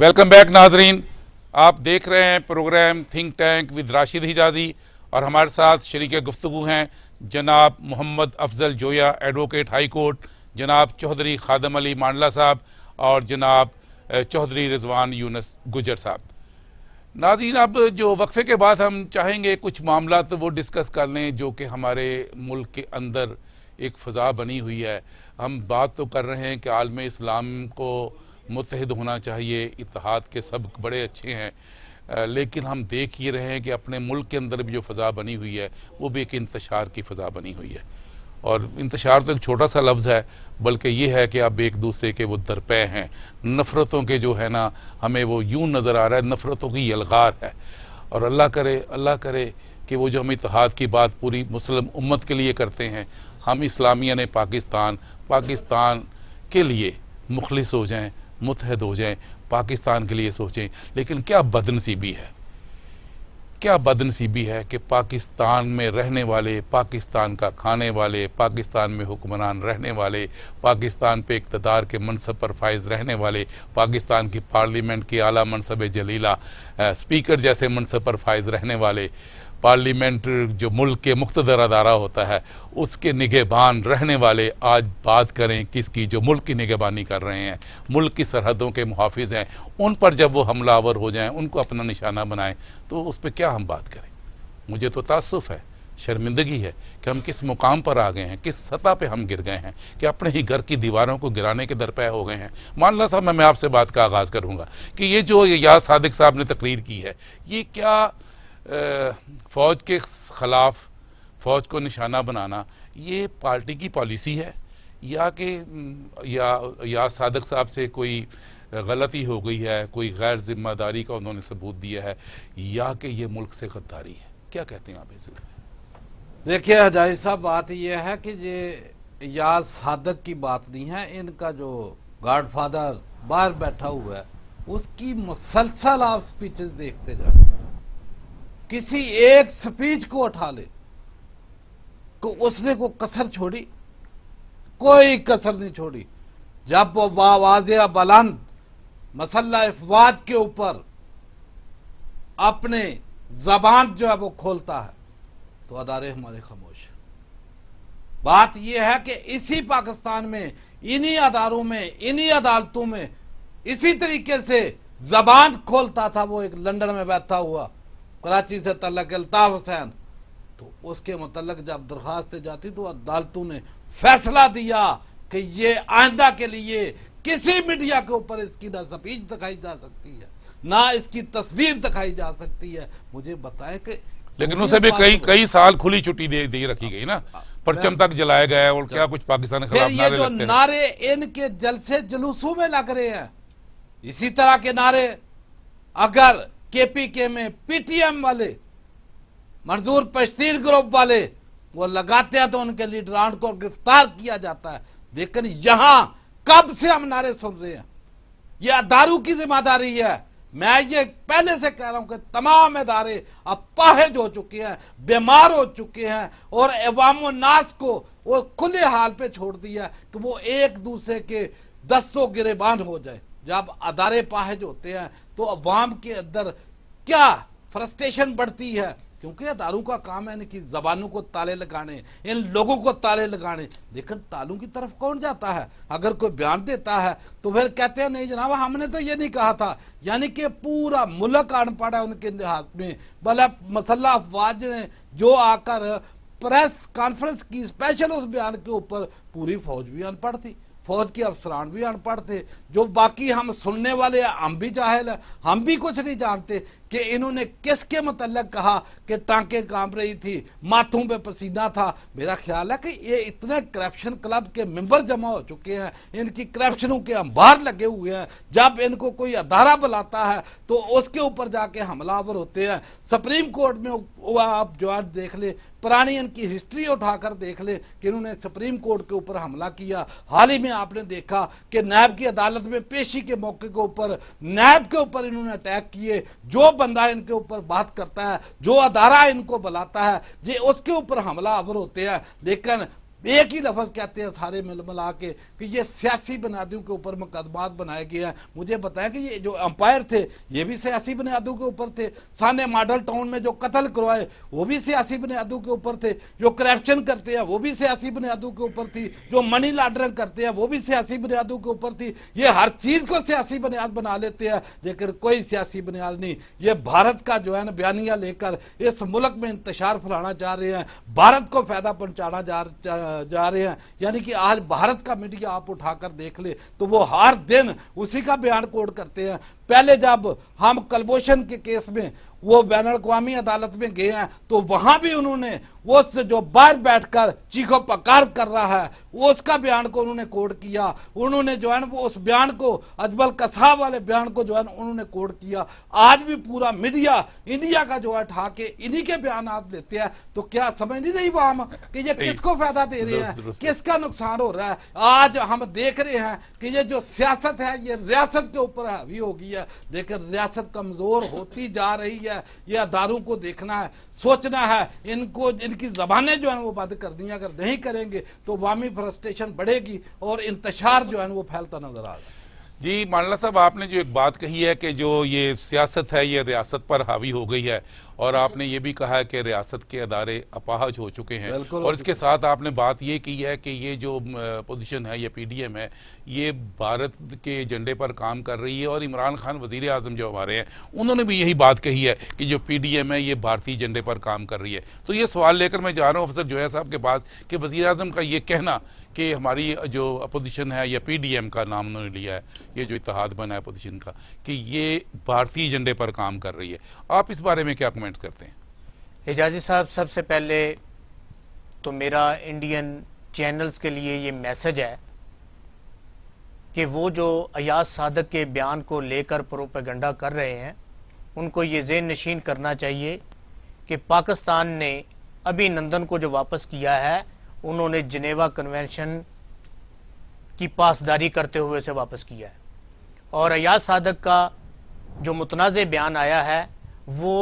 Welcome back नाजरीन आप देख रहे हैं programme think tank with Rashid Hijazi और हमारे साथ शरीक गुफ्तु हैं जनाब Mohammad Afzal Zoya advocate high court जनाब चौधरी खादम अली मांडला साहब और जनाब चौधरी रिजवान यूनस गुजर साहब नाजीन अब जो वक्फे के बाद हम चाहेंगे कुछ मामला तो वो डिस्कस कर लें जो कि हमारे मुल्क के अंदर एक फ़ज़ा बनी हुई है हम बात तो कर रहे हैं कि आलम इस्लाम को मुतहद होना चाहिए इतिहाद के सब बड़े अच्छे हैं लेकिन हम देख ही रहे हैं कि अपने मुल्क के अंदर भी जो फ़ज़ा बनी हुई है वो भी एक इंतशार की फ़ज़ा बनी हुई है और इंतशार तो एक छोटा सा लफ्ज़ है बल्कि ये है कि अब एक दूसरे के वो दरपे हैं नफ़रतों के जो है ना हमें वो यूं नज़र आ रहा है नफ़रतों की यलगार है और अल्लाह करे अल्लाह करे कि वो जो हम इतिहाद की बात पूरी मुस्लिम उम्मत के लिए करते हैं हम इस्लामिया ने पाकिस्तान पाकिस्तान के लिए मुखलिस हो जाएँ मुतहद हो जाएं पाकिस्तान के लिए सोचें लेकिन क्या बदनसीबी है क्या बदनसीबी है कि पाकिस्तान में रहने वाले पाकिस्तान का खाने वाले पाकिस्तान में हुक्मरान रहने वाले पाकिस्तान पे इकतदार के मनसब पर फायज रहने वाले पाकिस्तान की पार्लियामेंट की आला मनसब जलीला स्पीकर जैसे मनसब पर फायज रहने वाले पार्लियामेंट जो मुल्क के मुख्तर अदारा होता है उसके निगहबान रहने वाले आज बात करें किसकी जो मुल्क की निगहबानी कर रहे हैं मुल्क की सरहदों के मुहाफ़ हैं उन पर जब वो हमलावर हो जाएं उनको अपना निशाना बनाएं तो उस पर क्या हम बात करें मुझे तो तसफ़ है शर्मिंदगी है कि हम किस मुकाम पर आ गए हैं किस सतह पे हम गिर गए हैं कि अपने ही घर की दीवारों को गिराने के दरपे हो गए हैं मानला साहब मैं, मैं आपसे बात का आगाज़ करूँगा कि ये जो याद सादिक साहब ने तकरीर की है ये क्या फ़ौज के ख़िलाफ़ फ़ौज को निशाना बनाना ये पार्टी की पॉलिसी है या कि या या सादक साहब से कोई गलती हो गई है कोई गैर जिम्मेदारी का उन्होंने सबूत दिया है या कि ये मुल्क से गद्दारी है क्या कहते हैं आप इस देखिए हजाई साहब बात यह है कि ये या सादक की बात नहीं है इनका जो गॉडफादर फादर बाहर बैठा हुआ है उसकी मुसलसल आप स्पीचेस देखते जाए किसी एक स्पीच को उठा ले को उसने को कसर छोड़ी कोई कसर नहीं छोड़ी जब वो बावाज बुलंद मसल्ला अफवाद के ऊपर अपने जबान जो है वो खोलता है तो अदारे हमारे खामोश बात यह है कि इसी पाकिस्तान में इन्हीं अदारों में इन्हीं अदालतों में इसी तरीके से जबान खोलता था वो एक लंदन में बैठा हुआ कराची से तलक अल्ताफ़ हुसैन तो उसके मतलब जब दरख्वास्त जाती तो अदालतों ने फैसला दिया कि ये आइंदा के लिए किसी मीडिया के ऊपर इसकी ना जपीज दिखाई जा सकती है ना इसकी तस्वीर दिखाई जा सकती है मुझे बताएं कि लेकिन उसे भी कई कई साल खुली छुट्टी दे दी रखी गई ना परचम तक जलाया गया और अच्छा। क्या कुछ पाकिस्तान के खिलाफ नारे जो नारे इनके जलसे जुलूसों में लग रहे हैं इसी तरह के नारे अगर के पी के में पीटीएम वाले मजदूर पश्तीर ग्रुप वाले वो लगाते हैं तो उनके लीडरान को गिरफ्तार किया जाता है लेकिन यहां कब से हम नारे सुन रहे हैं यह अदारू की जिम्मेदारी है मैं ये पहले से कह रहा हूं कि तमाम अदारे अब पाहेज हो चुके हैं बीमार हो चुके हैं और अवाम नाश को वो खुले हाल पे छोड़ दिया कि वो एक दूसरे के दस्तों गिरेबान हो जाए जब अदारे पाहज होते हैं तो अवाम के अंदर क्या फ्रस्ट्रेशन बढ़ती है क्योंकि अदारों का काम है इनकी जबानों को ताले लगाने इन लोगों को ताले लगाने लेकिन तालों की तरफ कौन जाता है अगर कोई बयान देता है तो फिर कहते हैं नहीं जनाब हमने तो ये नहीं कहा था यानी कि पूरा मुल्क अनपढ़ है उनके हाथ में भला मसल्ला अफवाज ने जो आकर प्रेस कॉन्फ्रेंस की स्पेशल उस बयान के ऊपर पूरी फौज भी अनपढ़ थी फौज के अफसरान भी अनपढ़ थे जो बाकी हम सुनने वाले हम भी जाहिल हैं हम भी कुछ नहीं जानते कि इन्होंने किसके मतलब कहा कि टांके काम रही थी माथों पे पसीना था मेरा ख्याल है कि ये इतने करप्शन क्लब के मेंबर जमा हो चुके हैं इनकी करप्शनों के अंबार लगे हुए हैं जब इनको कोई अदारा बुलाता है तो उसके ऊपर जाके हमलावर होते हैं सुप्रीम कोर्ट में आप जो आज देख लें पुरानी इनकी हिस्ट्री उठाकर देख लें कि इन्होंने सुप्रीम कोर्ट के ऊपर हमला किया हाल ही में आपने देखा कि नैब की अदालत में पेशी के मौके के ऊपर नैब के ऊपर इन्होंने अटैक किए जो बंदा इनके ऊपर बात करता है जो अदारा इनको बुलाता है जे उसके ऊपर हमला अवर होते हैं लेकिन एक ही लफ्ज़ कहते हैं सारे मिल मिला के कि ये सियासी बुनियादियों के ऊपर मुकदमात बनाए गए हैं मुझे बताया कि ये जो अंपायर थे ये भी सियासी बुनियादों के ऊपर थे साने मॉडल टाउन में जो कत्ल करवाए वो भी सियासी बुनियादों के ऊपर थे जो करप्शन करते हैं वो भी सियासी बुनियादों के ऊपर थी जो मनी लॉन्ड्रिंग करते हैं वो भी सियासी बुनियादों के ऊपर थी ये हर चीज़ को सियासी बुनियाद बना लेते हैं लेकिन कोई सियासी बुनियाद नहीं ये भारत का जो है ना बयानिया लेकर इस मुल्क में इंतजार फैलाना चाह रहे हैं भारत को फ़ायदा पहुँचाना जा जा रहे हैं यानी कि आज भारत का मीडिया आप उठाकर देख ले तो वो हर दिन उसी का बयान कोड करते हैं पहले जब हम कलभूषण के केस में वो बैन अवी अदालत में गए हैं तो वहां भी उन्होंने उस जो बाहर बैठकर चीखो पकार कर रहा है उसका बयान को उन्होंने कोड किया उन्होंने जो है वो उस बयान को अजमल कसा वाले बयान को जो है उन्होंने कोड किया आज भी पूरा मीडिया इंडिया का जो है ठा के इन्हीं के बयान आप लेते हैं तो क्या समझ नहीं रही हम कि ये किसको फायदा दे रहे हैं किसका नुकसान हो रहा है आज हम देख रहे हैं कि ये जो सियासत है ये रियासत के ऊपर हावी हो गई है है लेकिन रियासत कमज़ोर होती जा रही है ये अदारों को देखना है सोचना है इनको इनकी ज़बानें जो हैं वो बंद कर दी अगर नहीं करेंगे तो वामी फ्रस्ट्रेशन बढ़ेगी और इंतशार जो है वो फैलता नजर आएगा जी मानला साहब आपने जो एक बात कही है कि जो ये सियासत है ये रियासत पर हावी हो गई है और आपने ये भी कहा है कि रियासत के अदारे अपाहज हो चुके हैं और इसके साथ आपने बात ये की है कि ये जो पोजीशन है ये पीडीएम है ये भारत के एजेंडे पर काम कर रही है और इमरान खान वजीर अजम जो हमारे हैं उन्होंने भी यही बात कही है कि जो पी है ये भारतीय एजेंडे पर काम कर रही है तो ये सवाल लेकर मैं जा रहा हूँ अफसर जोया साहब के पास कि वजी अजम का ये कहना कि हमारी जो अपोजिशन है या पीडीएम का नाम उन्होंने लिया है ये जो इतिहाद बना है अपोजिशन का कि ये भारतीय एजेंडे पर काम कर रही है आप इस बारे में क्या कमेंट कमेंट्स करते हैं एजाजी साहब सबसे पहले तो मेरा इंडियन चैनल्स के लिए ये मैसेज है कि वो जो अयाज सादक के बयान को लेकर प्रोपेगंडा कर रहे हैं उनको ये जेन नशीन करना चाहिए कि पाकिस्तान ने अभी नंदन को जो वापस किया है उन्होंने जनेवा कन्वेंशन की पासदारी करते हुए उसे वापस किया है और अयाज सादक का जो मुतनाज़ बयान आया है वो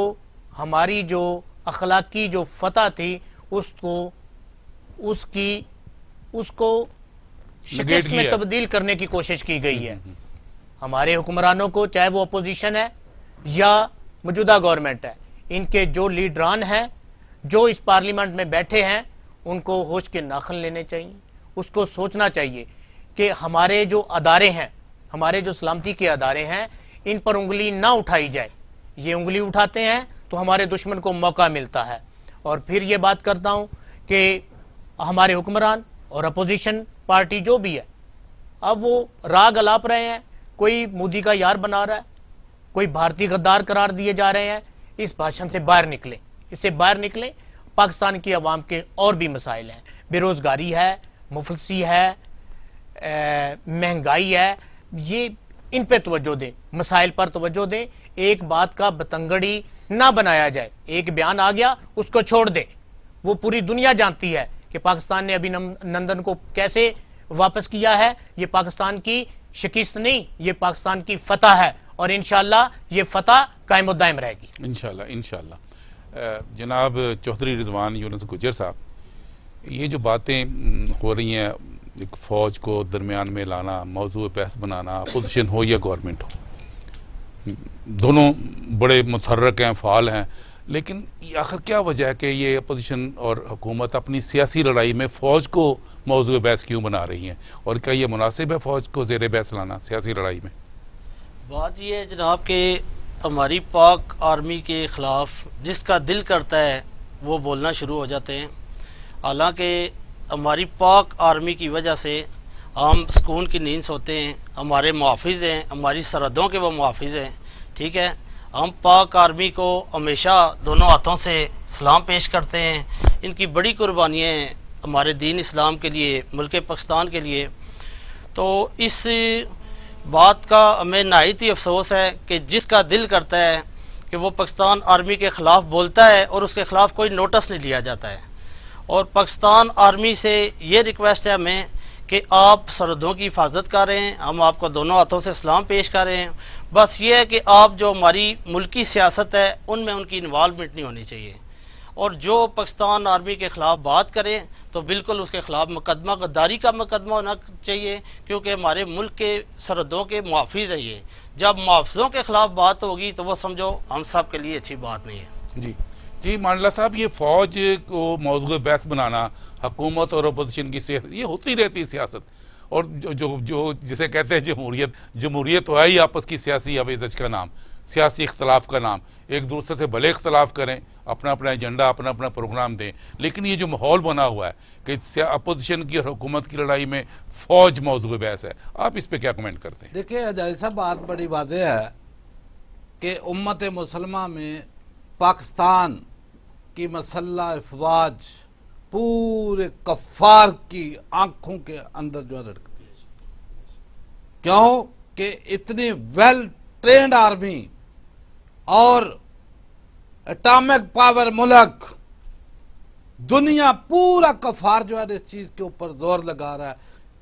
हमारी जो अखलाकी जो फतह थी उसको उसकी उसको शिकस्त में तब्दील करने की कोशिश की गई है हम्म, हम्म, हम्म। हमारे हुक्मरानों को चाहे वो अपोजिशन है या मौजूदा गवर्नमेंट है इनके जो लीडरान हैं जो इस पार्लियामेंट में बैठे हैं उनको होश के नाखन लेने चाहिए उसको सोचना चाहिए कि हमारे जो अदारे हैं हमारे जो सलामती के अदारे हैं इन पर उंगली ना उठाई जाए ये उंगली उठाते हैं तो हमारे दुश्मन को मौका मिलता है और फिर ये बात करता हूँ कि हमारे हुक्मरान और अपोजिशन पार्टी जो भी है अब वो राग अलाप रहे हैं कोई मोदी का यार बना रहा है कोई भारतीय गद्दार करार दिए जा रहे हैं इस भाषण से बाहर निकले इससे बाहर निकले पाकिस्तान की आवाम के और भी मसाइल हैं बेरोज़गारी है मुफलसी है महंगाई है ये इन पे तोज्जो दें मसाइल पर तोज्जो दें एक बात का बतंगड़ी ना बनाया जाए एक बयान आ गया उसको छोड़ दे वो पूरी दुनिया जानती है कि पाकिस्तान ने अभी नंदन को कैसे वापस किया है ये पाकिस्तान की शिकस्त नहीं ये पाकिस्तान की फतह है और इनशाला ये फतह कायम उदायम रहेगी इनशाला इनशाला जनाब चौधरी रिजवान यूनस गुजर साहब ये जो बातें हम्म, हो रही हैं एक फ़ौज को दरमियान में लाना मौजू बहस बनाना अपोजिशन हो या गवर्नमेंट हो दोनों बड़े मतहरक हैं फ़ाल हैं लेकिन आखिर क्या वजह है कि ये अपोजिशन और हुकूमत अपनी सियासी लड़ाई में फ़ौज को मौजू बहस क्यों बना रही हैं और क्या ये मुनासिब है फ़ौज को जेर बहस लाना सियासी लड़ाई में बात यह है जनाब के हमारी पाक आर्मी के ख़िलाफ़ जिसका दिल करता है वो बोलना शुरू हो जाते हैं हालांकि हमारी पाक आर्मी की वजह से हम सुकून की नींद सोते हैं हमारे मुहाफ़ हैं हमारी सरहदों के वो मुहाफ़ हैं ठीक है हम पाक आर्मी को हमेशा दोनों हाथों से सलाम पेश करते हैं इनकी बड़ी कुर्बानियाँ हमारे दीन इस्लाम के लिए मुल्क पाकिस्तान के लिए तो इस बात का हमें नहायत ही अफसोस है कि जिसका दिल करता है कि वो पाकिस्तान आर्मी के ख़िलाफ़ बोलता है और उसके ख़िलाफ़ कोई नोटिस नहीं लिया जाता है और पाकिस्तान आर्मी से ये रिक्वेस्ट है हमें कि आप सरहदों की हिफाजत कर रहे हैं हम आपको दोनों हाथों से सलाम पेश कर रहे हैं बस ये है कि आप जो हमारी मुल्की सियासत है उनमें उनकी इन्वालमेंट नहीं होनी चाहिए और जो पाकिस्तान आर्मी के ख़िलाफ़ बात करें तो बिल्कुल उसके ख़िलाफ़ मुकदमा गद्दारी का मुकदमा होना चाहिए क्योंकि हमारे मुल्क के सरहदों के मुआफ़ है ये जब मुआफ़ों के ख़िलाफ़ बात होगी तो वो समझो हम सब के लिए अच्छी बात नहीं है जी जी मांडला साहब ये फौज को मौजूद बहस बनाना हकूमत और अपोजिशन की सियासत ये होती रहती है सियासत और जो जो जो जिसे कहते हैं जमहूरियत जमहूरियत तो है ही आपस की सियासी आवेजश का नाम सियासी इख्तलाफ का नाम एक दूसरे से भले इख्तलाफ करें अपना अपना एजेंडा अपना अपना प्रोग्राम दें लेकिन ये जो माहौल बना हुआ है कि अपोजिशन की और हुकूमत की लड़ाई में फौज मौजूद बहस है आप इस पर क्या कमेंट करते हैं देखिए अजय साहब बात बड़ी वाजह है कि उम्मत मुसलमा में पाकिस्तान की मसल्ला अफवाज पूरे कफ़ार की आंखों के अंदर जो है रटकती है क्यों कि इतनी वेल ट्रेंड आर्मी और एटॉमिक पावर मुल्क दुनिया पूरा कफ़ार जो है इस चीज़ के ऊपर जोर लगा रहा है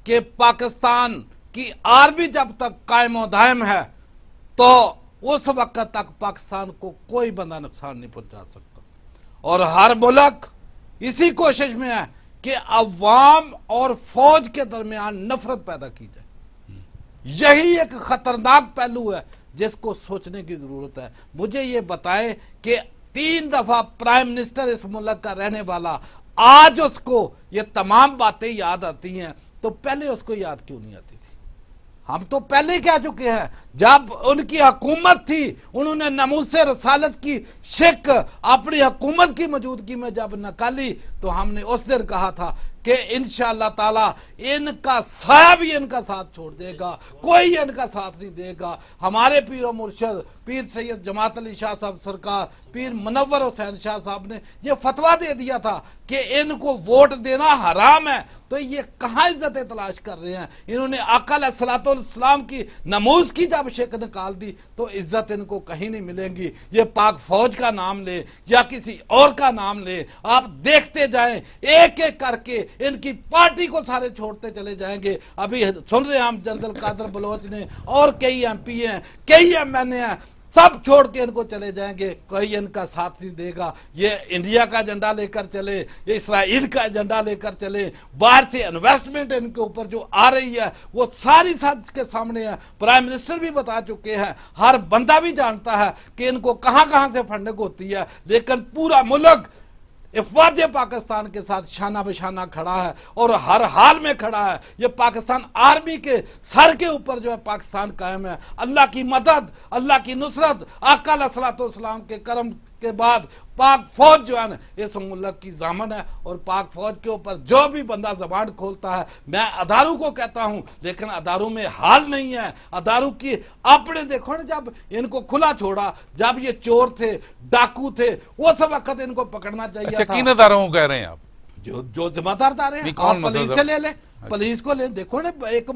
कि पाकिस्तान की आर्मी जब तक कायम दायम है तो उस वक्त तक पाकिस्तान को कोई बंदा नुकसान नहीं पहुंचा सकता और हर मुल्क इसी कोशिश में है कि अवाम और फौज के दरमियान नफरत पैदा की जाए यही एक खतरनाक पहलू है जिसको सोचने की ज़रूरत है मुझे ये बताएं कि तीन दफ़ा प्राइम मिनिस्टर इस मुल्क का रहने वाला आज उसको ये तमाम बातें याद आती हैं तो पहले उसको याद क्यों नहीं आती हम तो पहले कह चुके हैं जब उनकी हकूमत थी उन्होंने नमूसे रसालत की शिक अपनी हकूमत की मौजूदगी में जब नकाली तो हमने उस दिन कहा था कि इन ताला इनका साया भी इनका साथ छोड़ देगा कोई इनका साथ नहीं देगा हमारे पीर मुर्शद पीर सैयद जमात अली शाह साहब सरकार पीर मुनवर हुसैन शाह साहब ने ये फतवा दे दिया था कि इनको वोट देना हराम है तो ये कहाँ इज्जत तलाश कर रहे हैं इन्होंने अकल सलातम की नमूज की जब शेख निकाल दी तो इज्जत इनको कहीं नहीं मिलेंगी ये पाक फौज का नाम ले या किसी और का नाम ले आप देखते जाए एक एक करके इनकी पार्टी को सारे छोड़ते चले जाएंगे अभी सुन रहे हैं हम जनरल कादर बलोच ने और कई एम पी हैं कई एम एन ए हैं सब छोड़ के इनको चले जाएंगे कोई इनका साथ नहीं देगा ये इंडिया का एजेंडा लेकर चले ये इसराइल का एजेंडा लेकर चले बाहर से इन्वेस्टमेंट इनके ऊपर जो आ रही है वो सारी साथ के सामने है प्राइम मिनिस्टर भी बता चुके हैं हर बंदा भी जानता है कि इनको कहां कहां से फंडिंग होती है लेकिन पूरा मुल्क इफवाज पाकिस्तान के साथ शाना बशाना खड़ा है और हर हाल में खड़ा है ये पाकिस्तान आर्मी के सर के ऊपर जो है पाकिस्तान कायम है अल्लाह की मदद अल्लाह की नुसरत अकाल सलातम के करम के बाद पाक फौज जो है ना इस मुल्क की जामन है और पाक फौज के ऊपर जो भी बंदा जबान खोलता है मैं अदारों को कहता हूं लेकिन अदारों में हाल नहीं है अदारों की अपने देखो ना जब इनको खुला छोड़ा जब ये चोर थे डाकू थे उस वक्त इनको पकड़ना चाहिए अच्छा, किन अदारों को कह रहे हैं आप जो जो जिम्मेदार अदारे हैं आप पुलिस से ले लें अच्छा। पुलिस को ले देखो ना एक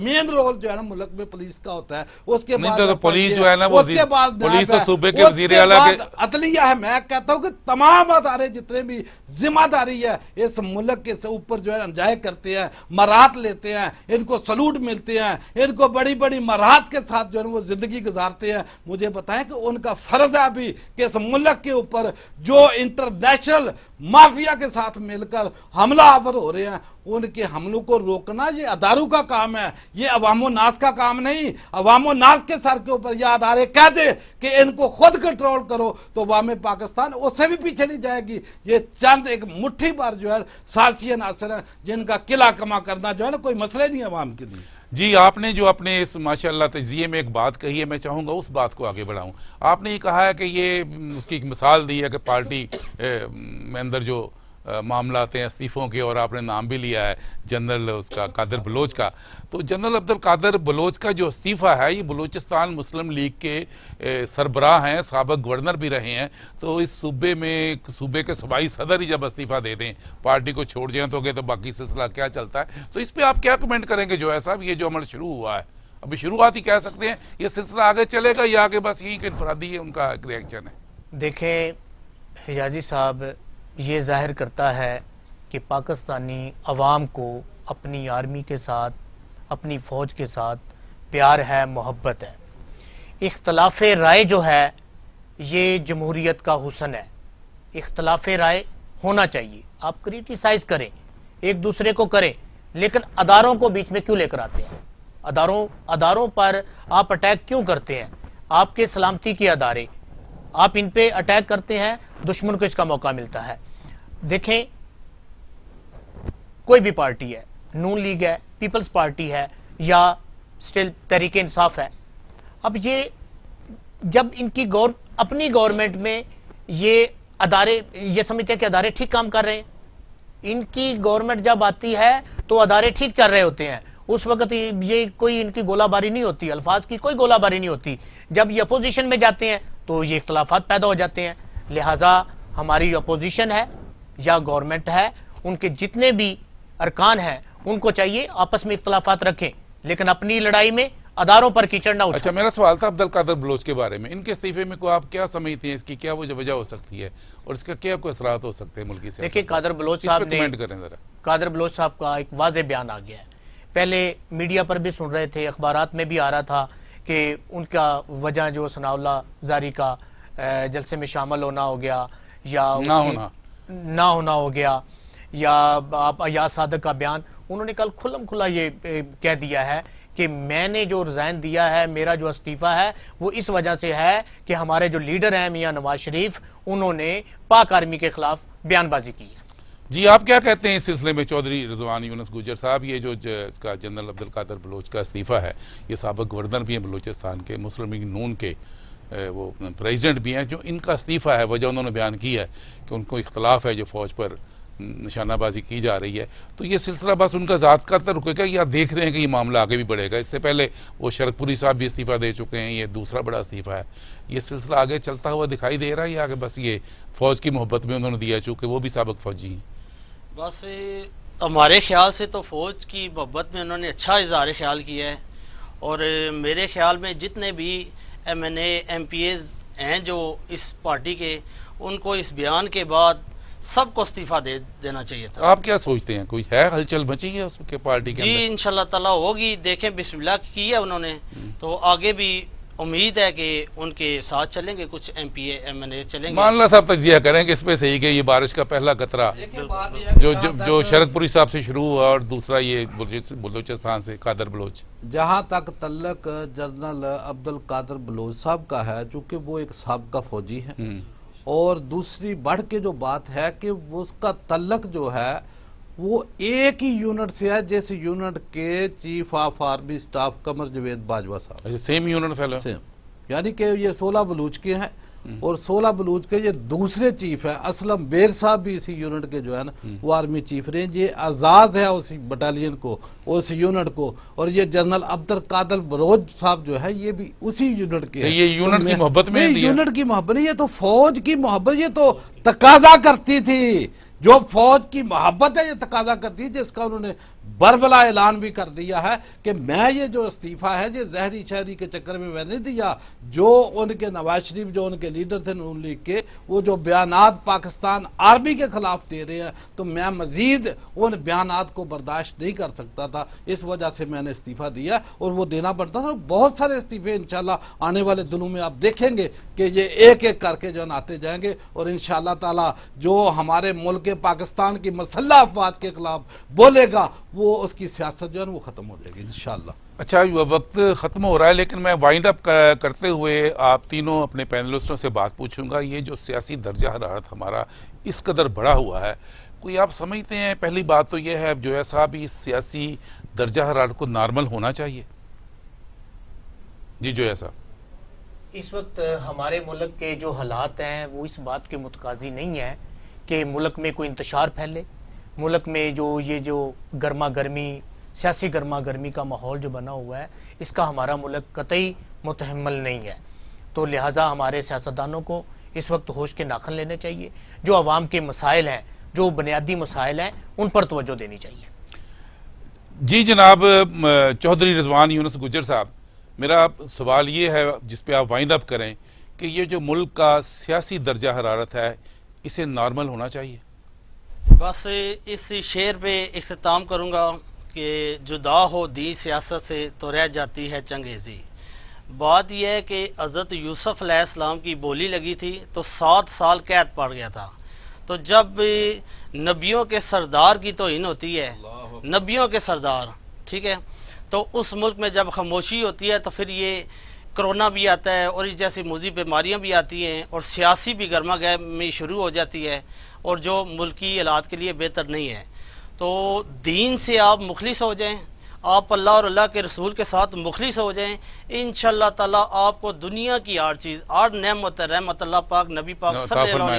मेन रोल जो है ना मुल्क में पुलिस का होता है उसके बाद तो पुलिस जो है ना उसके बाद पुलिस तो सूबे के वजीर अदलिया है मैं कहता हूँ कि तमाम अदारे जितने भी जिम्मेदारी है इस मुल्क के ऊपर जो है अंजाय करते हैं मराहत लेते हैं इनको सलूट मिलते हैं इनको बड़ी बड़ी मराहत के साथ जो है वो जिंदगी गुजारते हैं मुझे बताएं कि उनका फर्ज है अभी कि इस मुल्क के ऊपर जो इंटरनेशनल माफिया के साथ मिलकर हमला आवर हो रहे हैं उनके हमलों को रोकना ये अदारू का काम है ये अवामो नाश का काम नहीं अवामो नाश के सर के ऊपर यह अदारे कह दे कि इनको खुद कंट्रोल करो तो वाम पाकिस्तान उससे भी पीछे नहीं जाएगी ये चंद एक मुट्ठी बार जो है सासियन नासर है जिनका किला कमा करना जो है ना कोई मसले नहीं अवाम के लिए जी आपने जो अपने इस माशाल्लाह तजिए में एक बात कही है मैं चाहूँगा उस बात को आगे बढ़ाऊँ आपने ये कहा है कि ये उसकी एक मिसाल दी है कि पार्टी में अंदर जो मामला आते हैं इस्तीफ़ों के और आपने नाम भी लिया है जनरल उसका कादर बलोच का तो जनरल अब्दुल कादर बलोच का जो इस्तीफ़ा है ये बलूचिस्तान मुस्लिम लीग के सरबराह हैं सबक गवर्नर भी रहे हैं तो इस सूबे में सूबे के सूबाई सदर ही जब इस्तीफ़ा दे दें पार्टी को छोड़ जाए तो गए तो बाकी सिलसिला क्या चलता है तो इस पर आप क्या कमेंट करेंगे जो है साहब ये जो अमल शुरू हुआ है अभी शुरुआत ही कह सकते हैं ये सिलसिला आगे चलेगा या आगे बस यही कि इनफरादी है उनका रिएक्शन है देखें हिजाजी साहब ये जाहिर करता है कि पाकिस्तानी अवाम को अपनी आर्मी के साथ अपनी फ़ौज के साथ प्यार है मोहब्बत है इख्तलाफ राय जो है ये जमहूरीत का हुसन है इख्तलाफ राय होना चाहिए आप क्रिटिसाइज करें एक दूसरे को करें लेकिन अदारों को बीच में क्यों लेकर आते हैं अदारों अदारों पर आप अटैक क्यों करते हैं आपके सलामती के अदारे आप इन पे अटैक करते हैं दुश्मन को इसका मौका मिलता है देखें कोई भी पार्टी है नून लीग है पीपल्स पार्टी है या स्टिल तरीके इंसाफ है अब ये जब इनकी गौर अपनी गवर्नमेंट में ये अदारे ये समिति के अदारे ठीक काम कर रहे हैं इनकी गवर्नमेंट जब आती है तो अदारे ठीक चल रहे होते हैं उस वक्त ये कोई इनकी गोलाबारी नहीं होती अल्फाज की कोई गोलाबारी नहीं होती जब ये अपोजिशन में जाते हैं तो ये इख्तलाफात पैदा हो जाते हैं लिहाजा हमारी अपोजिशन है या गवर्नमेंट है उनके जितने भी अरकान हैं उनको चाहिए आपस में इख्तलाफात रखें लेकिन अपनी लड़ाई में अदारों पर कीचड़ ना अच्छा मेरा सवाल था अब्दुल कादर बलोच के बारे में इनके इस्तीफे में को आप क्या समझते हैं इसकी क्या वजह वजह हो सकती है और इसका क्या कोई असरात हो सकते हैं मुल्की से देखिए कादर बलोच साहब ने करें जरा कादर बलोच साहब का एक वाज बयान आ गया है पहले मीडिया पर भी सुन रहे थे अखबार में भी आ रहा था कि उनका वजह जो सनाउल्ला जारी का जलसे में शामिल होना हो गया या ना होना ना होना हो गया या आप अयाज सादक का बयान उन्होंने कल खुलम खुला ये कह दिया है कि मैंने जो रिजाइन दिया है मेरा जो इस्तीफ़ा है वो इस वजह से है कि हमारे जो लीडर हैं मियां नवाज शरीफ उन्होंने पाक आर्मी के खिलाफ बयानबाजी की है जी आप क्या कहते हैं इस सिलसिले में चौधरी रिजवान यूनस गुजर साहब ये जो इसका जनरल अब्दुल कादर बलोच का इस्तीफ़ा है ये सबक गवर्नर भी हैं बलोचिस्तान के मुस्लिम लीग नून के वो प्रेजिडेंट भी हैं जो इनका इस्तीफ़ा है वजह उन्होंने बयान की है कि उनको इख्तलाफ है जो फ़ौज पर निशानाबाजी की जा रही है तो ये सिलसिला बस उनका ज़ात का तर तो रुकेगा या देख रहे हैं कि ये मामला आगे भी बढ़ेगा इससे पहले वो शरकपुरी साहब भी इस्तीफ़ा दे चुके हैं ये दूसरा बड़ा इस्तीफ़ा है ये सिलसिला आगे चलता हुआ दिखाई दे रहा है या बस ये फ़ौज की मोहब्बत में उन्होंने दिया चूँकि वो भी सबक फ़ौजी हैं बस हमारे ख्याल से तो फ़ौज की मोहब्बत में उन्होंने अच्छा इजहार ख्याल किया है और मेरे ख्याल में जितने भी M N M P As हैं जो इस पार्टी के उनको इस बयान के बाद सबको इस्तीफा दे देना चाहिए था आप क्या सोचते हैं कोई है हलचल बची है उसके पार्टी के जी इन ताला होगी देखें बिस्मिल्लाह की है उन्होंने हम्म। तो आगे भी उम्मीद है कि उनके साथ चलेंगे कुछ M P M N A चलेंगे मानला साहब तजिया करें कि इसमें सही कि ये बारिश का पहला कतरा जो जो, जो शरदपुरी साहब से शुरू हुआ और दूसरा ये बलोचिस्तान से कादर बलोच जहाँ तक तल्लक जनरल अब्दुल कादर बलोच साहब का है चूँकि वो एक सबका फौजी है हम्म। और दूसरी बढ़ के जो बात है कि उसका तल्लक जो है वो एक ही यूनिट से है जिस यूनिट के chief of army staff Qamar Javed Bajwa साहब सेम यूनिट सेम यानी कि ये सोलह बलूच के हैं और सोलह बलूच के ये दूसरे चीफ है असलम बेर साहब भी इसी यूनिट के जो है ना हम्म। वो आर्मी चीफ रहे ये आज़ाद है उस बटालियन को उस यूनिट को और ये जनरल अब्दुल कादर बरोज साहब जो है ये भी उसी यूनिट के ये यूनिट तो की मोहब्बत में यूनिट की मोहब्बत ये तो फौज की मोहब्बत ये तो तकाजा करती थी जो फौज की मोहब्बत है ये तकाजा करती है जिसका उन्होंने बरबला ऐलान भी कर दिया है कि मैं ये जो इस्तीफ़ा है ये जहरी शहरी के चक्कर में मैं नहीं दिया जो उनके नवाज शरीफ जो उनके लीडर थे नून लीग के वो जो बयान पाकिस्तान आर्मी के ख़िलाफ़ दे रहे हैं तो मैं मज़ीद उन बयान को बर्दाश्त नहीं कर सकता था इस वजह से मैंने इस्तीफ़ा दिया और वो देना पड़ता था बहुत सारे इस्तीफ़े इन आने वाले दिनों में आप देखेंगे कि ये एक एक करके जो आते जाएंगे और इन ताला जो हमारे मुल्क पाकिस्तान की मसल्ला अफवाद के खिलाफ बोलेगा वो उसकी सियासत जो है वो ख़त्म हो जाएगी इन अच्छा वक्त ख़त्म हो रहा है लेकिन मैं वाइंड अप करते हुए आप तीनों अपने पैनलिस्टों से बात पूछूंगा ये जो सियासी दर्जा हरारत हमारा इस कदर बढ़ा हुआ है कोई आप समझते हैं पहली बात तो ये है जो है साहब इस सियासी दर्जा हरारत को नॉर्मल होना चाहिए जी जो है साहब इस वक्त हमारे मुल्क के जो हालात हैं वो इस बात के मुतकाजी नहीं हैं कि मुल्क में कोई इंतशार फैले मुल्क में जो ये जो गर्मा गर्मी सियासी गर्मा गर्मी का माहौल जो बना हुआ है इसका हमारा मुल्क कतई मुतहमल नहीं है तो लिहाजा हमारे सियासतदानों को इस वक्त होश के नाखन लेने चाहिए जो आवाम के मसाइल हैं जो बुनियादी मसाइल हैं उन पर तोज्जो देनी चाहिए जी जनाब चौधरी रिजवान यूनस गुजर साहब मेरा सवाल ये है जिस पर आप वाइंड अप करें कि ये जो मुल्क का सियासी दर्जा हरारत है इसे नॉर्मल होना चाहिए बस इस शेर पे अख्ताम करूँगा कि जुदा हो दी सियासत से तो रह जाती है चंगेज़ी बात यह है कि हज़रत यूसुफ अलैहिस्सलाम की बोली लगी थी तो सात साल कैद पड़ गया था तो जब नबियों के सरदार की तोहन होती है नबियों के सरदार ठीक है तो उस मुल्क में जब खामोशी होती है तो फिर ये कोरोना भी आता है और इस जैसी मुजी बीमारियाँ भी आती हैं और सियासी भी गर्मा गर्मी शुरू हो जाती है और जो मुल्की आलात के लिए बेहतर नहीं है तो दीन से आप मुखलिस हो जाएँ आप अल्लाह और अल्लाह के रसूल के साथ मुखलिस हो जाएँ इन शाह आपको दुनिया की हर चीज़ आर नहमत रहमत अल्लाह पाक नबी पाक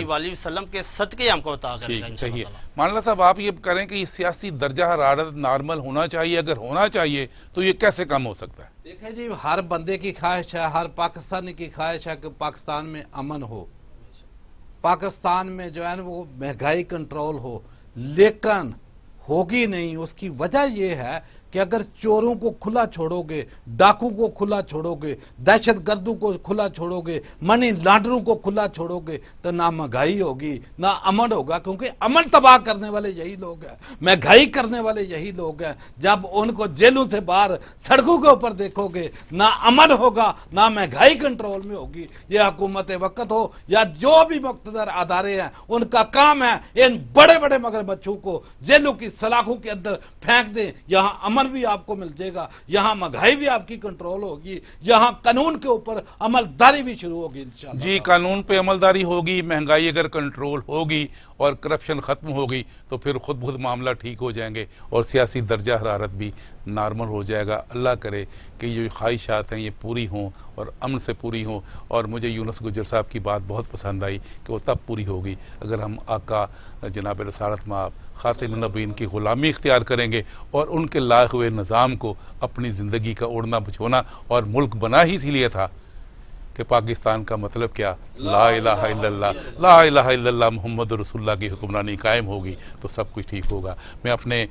वसल्लम के सदक़े हमको अता सही है मानला साहब आप ये करें कि ये सियासी दर्जा हरारत नॉर्मल होना चाहिए अगर होना चाहिए तो ये कैसे कम हो सकता है देखें जी हर बंदे की ख्वाहिश है हर पाकिस्तानी की ख्वाहिश है कि पाकिस्तान में अमन हो पाकिस्तान में जो है ना वो महंगाई कंट्रोल हो लेकिन होगी नहीं उसकी वजह यह है कि अगर चोरों को खुला छोड़ोगे डाकू को खुला छोड़ोगे दहशत गर्दों को खुला छोड़ोगे मनी लॉन्डरों को खुला छोड़ोगे तो ना महंगाई होगी ना अमन होगा क्योंकि अमन तबाह करने वाले यही लोग हैं महंगाई करने वाले यही लोग हैं जब उनको जेलों से बाहर सड़कों के ऊपर देखोगे ना अमन होगा ना महंगाई कंट्रोल में होगी ये हकूमत वक्त हो या जो भी मुख्तर अदारे हैं उनका काम है इन बड़े बड़े मगर बच्चों को जेलों की सलाखों के अंदर फेंक दें यहाँ अमन भी आपको मिल जाएगा यहाँ महंगाई भी आपकी कंट्रोल होगी यहाँ कानून के ऊपर अमलदारी भी शुरू होगी इन जी कानून पे अमलदारी होगी महंगाई अगर कंट्रोल होगी और करप्शन ख़त्म होगी तो फिर खुद बुद मामला ठीक हो जाएंगे और सियासी दर्जा हरारत भी नॉर्मल हो जाएगा अल्लाह करे कि जो ख्वाहिशात हैं ये पूरी हों और अमन से पूरी हो और मुझे यूनस गुजर साहब की बात बहुत पसंद आई कि वो तब पूरी होगी अगर हम आका जनाब रसारत माप ख़ातिम नबीन की ग़ुलामी इख्तियार करेंगे और उनके लाए हुए निज़ाम को अपनी ज़िंदगी का उड़ना बिछोना और मुल्क बना ही इसीलिए था कि पाकिस्तान का मतलब क्या ला इला ला इला मोहम्मद रसुल्ला की हुक्मरानी कायम होगी तो सब कुछ ठीक होगा मैं अपने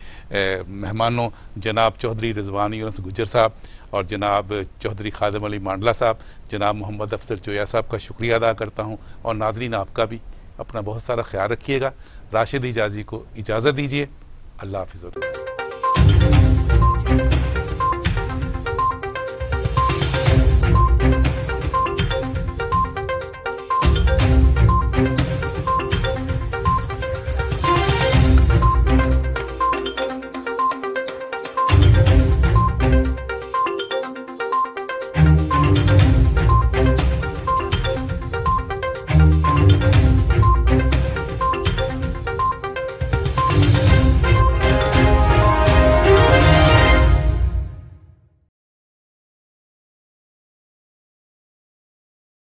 मेहमानों जनाब चौधरी रिजवानी गुजर साहब और जनाब चौधरी खादम अली मांडला साहब जनाब मोहम्मद अफसर चोया साहब का शुक्रिया अदा करता हूँ और नाजरीन आपका भी अपना बहुत सारा ख्याल रखिएगा राशिद इजाजी को इजाज़त दीजिए अल्लाह हाफिज़